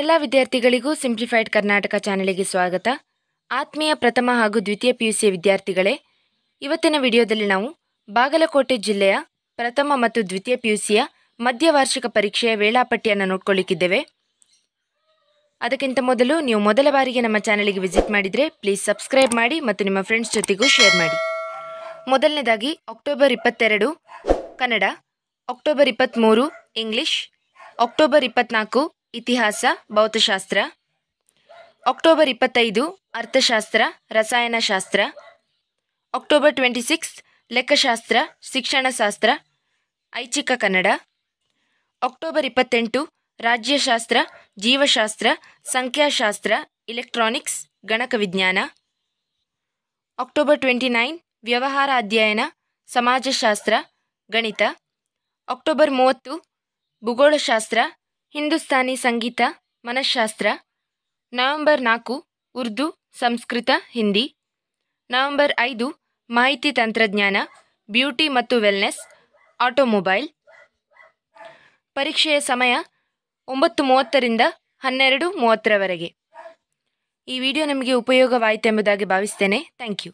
ಎಲ್ಲ ವಿದ್ಯಾರ್ಥಿಗಳಿಗೂ ಸಿಂಪ್ಲಿಫೈಡ್ ಕರ್ನಾಟಕ ಚಾನೆಲ್ಗೆ ಸ್ವಾಗತ ಆತ್ಮೀಯ ಪ್ರಥಮ ಹಾಗೂ ದ್ವಿತೀಯ ಪಿಯುಸಿಯ ವಿದ್ಯಾರ್ಥಿಗಳೇ ಇವತ್ತಿನ ವಿಡಿಯೋದಲ್ಲಿ ನಾವು ಬಾಗಲಕೋಟೆ ಜಿಲ್ಲೆಯ ಪ್ರಥಮ ಮತ್ತು ದ್ವಿತೀಯ ಪಿಯುಸಿಯ ಮಧ್ಯವಾರ್ಷಿಕ ಪರೀಕ್ಷೆಯ ವೇಳಾಪಟ್ಟಿಯನ್ನು ನೋಡ್ಕೊಳ್ಳಿಕ್ಕಿದ್ದೇವೆ ಅದಕ್ಕಿಂತ ಮೊದಲು ನೀವು ಮೊದಲ ಬಾರಿಗೆ ನಮ್ಮ ಚಾನೆಲ್ಗೆ ವಿಸಿಟ್ ಮಾಡಿದರೆ ಪ್ಲೀಸ್ ಸಬ್ಸ್ಕ್ರೈಬ್ ಮಾಡಿ ಮತ್ತು ನಿಮ್ಮ ಫ್ರೆಂಡ್ಸ್ ಜೊತೆಗೂ ಶೇರ್ ಮಾಡಿ ಮೊದಲನೇದಾಗಿ ಅಕ್ಟೋಬರ್ ಇಪ್ಪತ್ತೆರಡು ಕನ್ನಡ ಅಕ್ಟೋಬರ್ ಇಪ್ಪತ್ತ್ಮೂರು ಇಂಗ್ಲಿಷ್ ಅಕ್ಟೋಬರ್ ಇಪ್ಪತ್ತ್ನಾಲ್ಕು ಇತಿಹಾಸ ಭೌತಶಾಸ್ತ್ರ ಅಕ್ಟೋಬರ್ ಇಪ್ಪತ್ತೈದು ಅರ್ಥಶಾಸ್ತ್ರ ರಸಾಯನಶಾಸ್ತ್ರ ಅಕ್ಟೋಬರ್ ಟ್ವೆಂಟಿ ಸಿಕ್ಸ್ ಲೆಕ್ಕಶಾಸ್ತ್ರ ಶಿಕ್ಷಣಶಾಸ್ತ್ರ ಐಚ್ಛಿಕ ಕನ್ನಡ ಅಕ್ಟೋಬರ್ ಇಪ್ಪತ್ತೆಂಟು ರಾಜ್ಯಶಾಸ್ತ್ರ ಜೀವಶಾಸ್ತ್ರ ಸಂಖ್ಯಾಶಾಸ್ತ್ರ ಇಲೆಕ್ಟ್ರಾನಿಕ್ಸ್ ಗಣಕ ವಿಜ್ಞಾನ ಅಕ್ಟೋಬರ್ ಟ್ವೆಂಟಿ ನೈನ್ ವ್ಯವಹಾರ ಅಧ್ಯಯನ ಸಮಾಜಶಾಸ್ತ್ರ ಗಣಿತ ಅಕ್ಟೋಬರ್ ಮೂವತ್ತು ಭೂಗೋಳಶಾಸ್ತ್ರ ಹಿಂದೂಸ್ತಾನಿ ಸಂಗೀತ ಮನಃಶಾಸ್ತ್ರ ನವೆಂಬರ್ ನಾಲ್ಕು ಉರ್ದು ಸಂಸ್ಕೃತ ಹಿಂದಿ ನವೆಂಬರ್ ಐದು ಮಾಹಿತಿ ತಂತ್ರಜ್ಞಾನ ಬ್ಯೂಟಿ ಮತ್ತು ವೆಲ್ನೆಸ್ ಆಟೋಮೊಬೈಲ್ ಪರೀಕ್ಷೆಯ ಸಮಯ ಒಂಬತ್ತು ಮೂವತ್ತರಿಂದ ಹನ್ನೆರಡು ಮೂವತ್ತರವರೆಗೆ ಈ ವಿಡಿಯೋ ನಿಮಗೆ ಉಪಯೋಗವಾಯಿತೆಂಬುದಾಗಿ ಭಾವಿಸ್ತೇನೆ ಥ್ಯಾಂಕ್ ಯು